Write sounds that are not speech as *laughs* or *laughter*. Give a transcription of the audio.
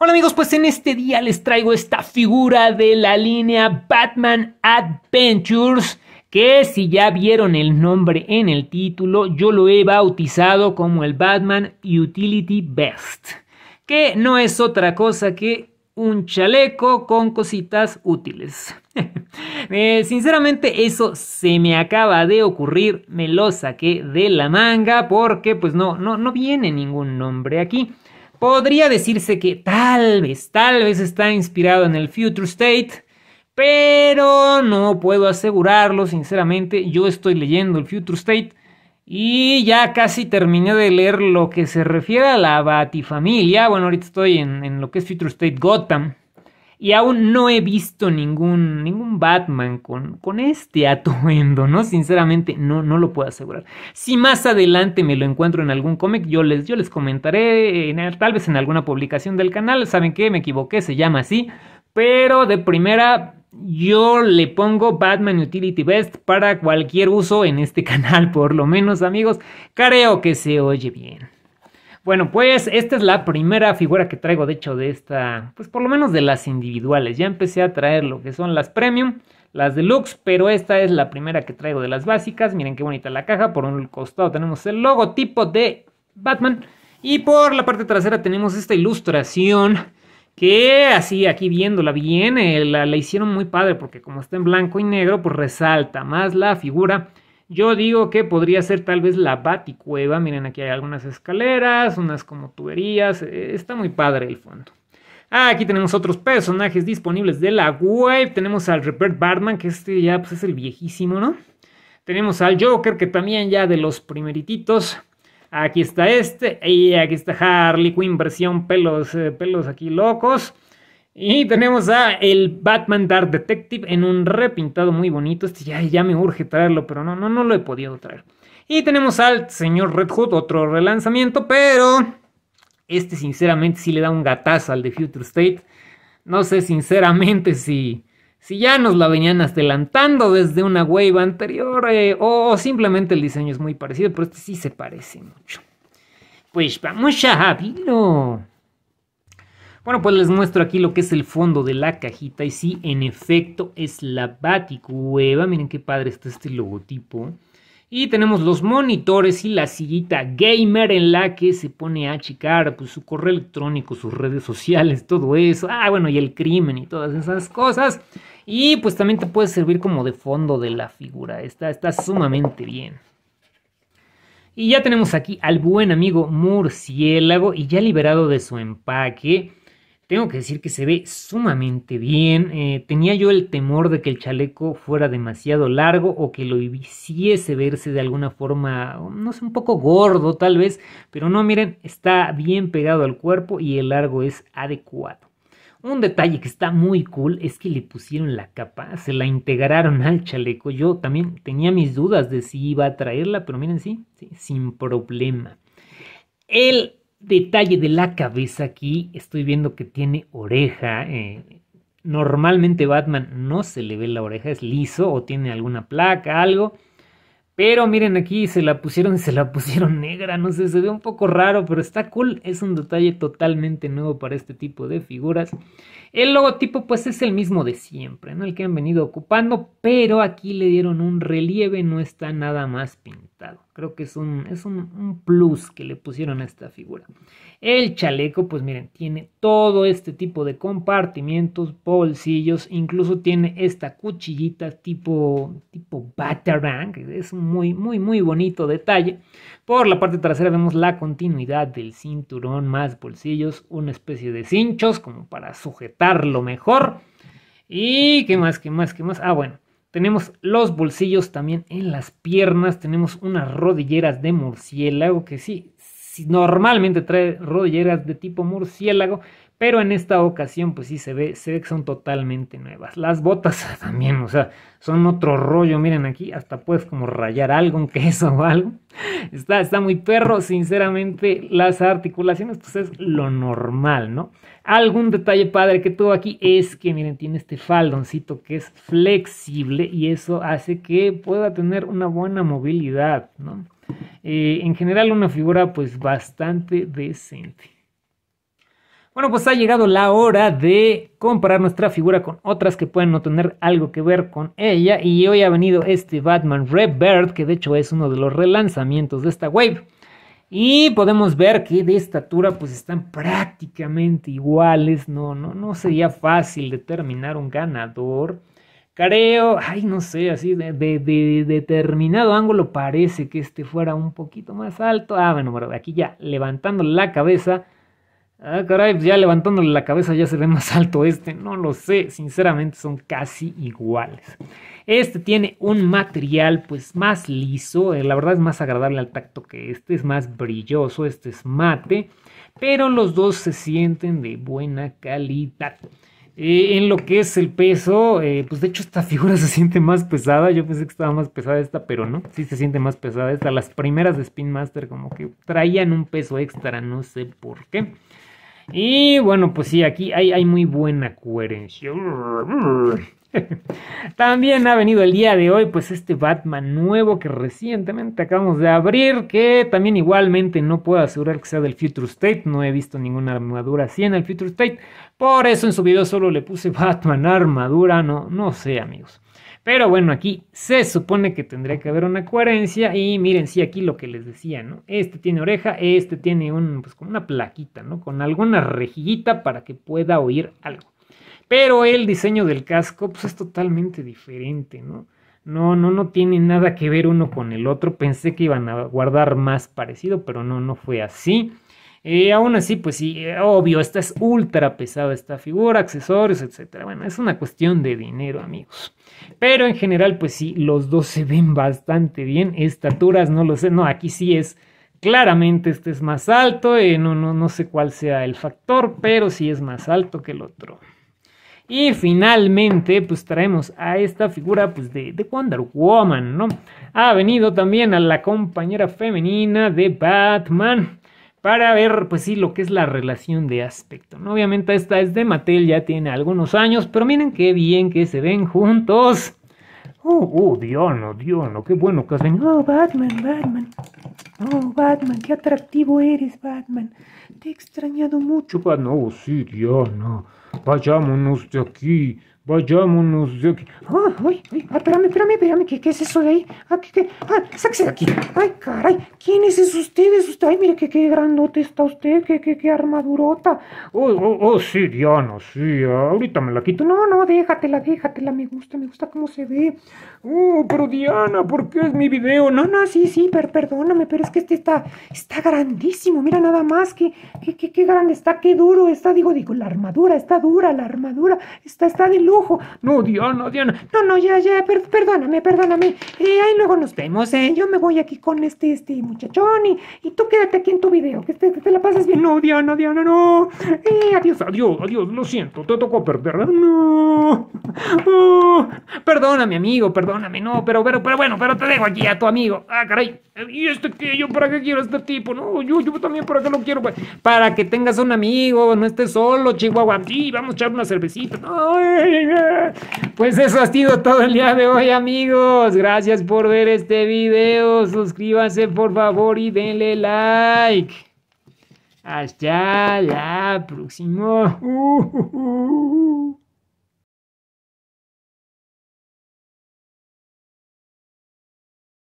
Hola amigos, pues en este día les traigo esta figura de la línea Batman Adventures que si ya vieron el nombre en el título, yo lo he bautizado como el Batman Utility Best que no es otra cosa que un chaleco con cositas útiles. *laughs* Eh, sinceramente eso se me acaba de ocurrir, me lo saqué de la manga porque pues no, no, no viene ningún nombre aquí. Podría decirse que tal vez, tal vez está inspirado en el Future State, pero no puedo asegurarlo, sinceramente. Yo estoy leyendo el Future State y ya casi terminé de leer lo que se refiere a la Batifamilia. Bueno, ahorita estoy en, en lo que es Future State Gotham. Y aún no he visto ningún, ningún Batman con, este atuendo, ¿no? Sinceramente, no, no lo puedo asegurar. Si más adelante me lo encuentro en algún cómic, yo les, yo les comentaré, eh, tal vez en alguna publicación del canal. ¿Saben qué? Me equivoqué, se llama así. Pero de primera, yo le pongo Batman Utility Best para cualquier uso en este *laughs* canal, por lo menos amigos. Creo que se oye bien. Bueno, pues esta es la primera figura que traigo, de hecho, de esta, pues por lo menos de las individuales. Ya empecé a traer lo que son las premium, las deluxe, pero esta es la primera que traigo de las básicas. Miren qué bonita la caja, por un costado tenemos el logotipo de Batman y por la parte trasera tenemos esta ilustración que así aquí viéndola bien, eh, la, la hicieron muy padre porque como está en blanco y negro, pues resalta más la figura. Yo digo que podría ser tal vez la baticueva. Miren, aquí hay algunas escaleras, unas como tuberías. Eh, está muy padre el fondo. Ah, aquí tenemos otros personajes disponibles de la web. Tenemos al Rupert Bartman, que este ya pues, es el viejísimo, ¿no? Tenemos al Joker, que también ya de los primerititos. Aquí está este. Y aquí está Harley Quinn, versión pelos, eh, pelos aquí locos. Y tenemos a el Batman Dark Detective en un repintado muy bonito. Este ya, ya me urge traerlo, pero no, no, no lo he podido traer. Y tenemos al señor Red Hood, otro relanzamiento, pero este sinceramente sí le da un gatazo al de Future State. No sé sinceramente si, si ya nos la venían adelantando desde una wave anterior eh, o, simplemente el diseño es muy parecido, pero este sí se parece mucho. Pues vamos a abrirlo. Bueno, pues les muestro aquí lo que es el fondo de la cajita y sí, en efecto es la Baticueva. Miren qué padre está este logotipo. Y tenemos los monitores y la sillita gamer en la que se pone a achicar pues, su correo electrónico, sus redes sociales, todo eso. Ah, bueno, y el crimen y todas esas cosas. Y pues también te puede servir como de fondo de la figura. Está, está sumamente bien. Y ya tenemos aquí al buen amigo murciélago y ya liberado de su empaque tengo que decir que se ve sumamente bien. Eh, tenía yo el temor de que el chaleco fuera demasiado largo o que lo hiciese verse de alguna forma, no sé, un poco gordo tal vez, pero no, miren, está bien pegado al cuerpo y el largo es adecuado. Un detalle que está muy cool es que le pusieron la capa, se la integraron al chaleco. Yo también tenía mis dudas de si iba a traerla, pero miren, sí, sí sin problema. El detalle de la cabeza aquí, estoy viendo que tiene oreja. Eh, normalmente Batman no se le ve la oreja, es liso o tiene alguna placa, algo. Pero miren aquí, se la pusieron y se la pusieron *laughs* negra, no sé, se ve un poco raro, pero está cool. Es un detalle totalmente nuevo para este tipo de figuras. El logotipo pues es el mismo de siempre, El que han venido ocupando, pero aquí le dieron un relieve, no está nada más pintado. Creo que es un, es un, plus que le pusieron a esta figura. El chaleco, pues miren, tiene todo este tipo de compartimientos, bolsillos, incluso tiene esta cuchillita tipo, tipo Batarang, es un muy, muy, muy bonito detalle. Por la parte trasera vemos la continuidad del cinturón más bolsillos, una especie de cinchos como para sujetarlo mejor. Y qué más, qué más, qué más. Ah, bueno, tenemos los bolsillos también en las piernas, tenemos unas rodilleras de murciélago que sí, normalmente trae rodilleras de tipo murciélago, pero en esta ocasión, pues sí se ve, se ve que son totalmente nuevas. Las botas *laughs* también, o sea, son otro rollo. Miren aquí, hasta puedes como rayar algo, un queso o algo. Está, está muy perro, sinceramente. Las articulaciones, pues es lo normal, ¿no? Algún detalle padre que tuvo aquí es que, miren, tiene este faldoncito que es flexible y eso hace que pueda tener una buena movilidad, ¿no? Eh, en general, una figura, pues bastante decente. Bueno, pues ha llegado la hora de comparar nuestra figura con otras que pueden no tener algo que ver con ella. Y hoy ha venido este Batman Red Bird, que de hecho es uno de los relanzamientos de esta wave. Y podemos ver que de estatura pues están prácticamente iguales. No, no, no sería fácil determinar un ganador. Creo, ay no sé, así de, de, determinado ángulo parece que este fuera un poquito más alto. Ah, bueno, aquí ya levantando la cabeza Ah, caray, pues ya levantándole la cabeza ya se ve más *laughs* alto este. No lo sé, sinceramente son casi iguales. Este tiene un material pues más liso, eh, la verdad es más agradable al tacto que este, es más brilloso, este es mate, pero los dos se sienten de buena calidad. Eh, en lo que es el peso, eh, pues de hecho esta *laughs* figura se siente más pesada. Yo pensé que estaba más pesada esta, pero no. Sí se siente más pesada esta. Las primeras de Spin Master como que traían un peso extra, no sé por qué. Y bueno, pues sí, aquí hay, hay muy buena coherencia. *laughs* También ha venido el día de hoy, pues este Batman nuevo que recientemente acabamos de abrir, que también igualmente no puedo asegurar que sea del Future State, no he visto ninguna armadura así en el Future State, por eso en su video solo le puse *laughs* Batman armadura, no, no sé amigos. Pero bueno, aquí se supone que tendría que haber una coherencia y miren, sí, aquí lo que les decía, ¿no? Este tiene oreja, este tiene un, pues, una plaquita, ¿no? Con alguna rejillita para que pueda oír algo. Pero el diseño del casco pues, es totalmente diferente, ¿no? No, no, no tiene nada que ver uno con el otro. Pensé que iban a guardar más parecido, pero no, no fue así. Eh, aún así, pues sí, eh, obvio, esta es ultra pesada esta figura, accesorios, etcétera. Bueno, es una cuestión de dinero, amigos. Pero en general, pues sí, los dos se ven bastante bien. Estaturas, no lo sé. No, aquí sí es. Claramente este es más alto. Eh, no, no, no sé cuál sea el factor, pero sí es más alto que el otro. Y finalmente, pues traemos a esta figura pues, de, Wonder Woman, ¿no? Ha venido también a la compañera femenina de Batman para ver, pues sí, lo que es la relación de aspecto, ¿no? Obviamente esta es de Mattel, ya tiene algunos años, pero miren qué bien que se ven juntos. Oh, oh, dios Diana, qué bueno que has Oh, Batman, Batman. Oh, Batman, qué atractivo eres, Batman. Te he extrañado mucho. Batman, oh, sí, Diana. Vayámonos de aquí aquí... ¡Ay, ay, ay! espérame, espérame, espérame! ¿Qué, es eso de ahí? ¡Ah, qué, qué! ¡Ah, sáquese de aquí! ¡Ay, caray! ¿Quién es ustedes, usted? ¡Ay, mire qué, grandote está usted! ¡Qué, qué, qué armadurota! ¡Oh, oh, oh! Sí, Diana, sí. Ahorita me la quito. No, no, déjatela, déjatela. Me gusta, me gusta cómo se ve. ¡Oh, pero Diana! ¿Por qué es mi video? No, no, sí, sí. Pero perdóname, pero es que este está, está grandísimo. Mira nada más. ¡Qué, qué, qué, qué grande está! ¡Qué duro está! Digo, digo, la armadura está dura, la armadura está, está de luz. No, Diana, Diana. No, no, ya, ya, perdóname, perdóname. Eh, ahí luego nos vemos, ¿eh? Yo me voy aquí con este, este muchachón y, tú quédate aquí en tu video, que te, la pases bien. No, Diana, Diana, no. Eh, adiós, adiós, adiós, lo siento, te tocó perder. No. *laughs* perdóname, amigo, perdóname, no, pero, pero, bueno, pero te dejo aquí a tu amigo. Ah, caray, ¿y este qué? ¿Yo para qué quiero a este tipo? No, yo, también para qué lo quiero, pues. para que tengas un amigo, no estés solo, Chihuahua. Sí, vamos a echar una cervecita. pues eso ha sido todo el día de hoy, amigos. Gracias por ver este video. Suscríbase, por favor, y denle like. Hasta la próxima. Uh, uh, uh.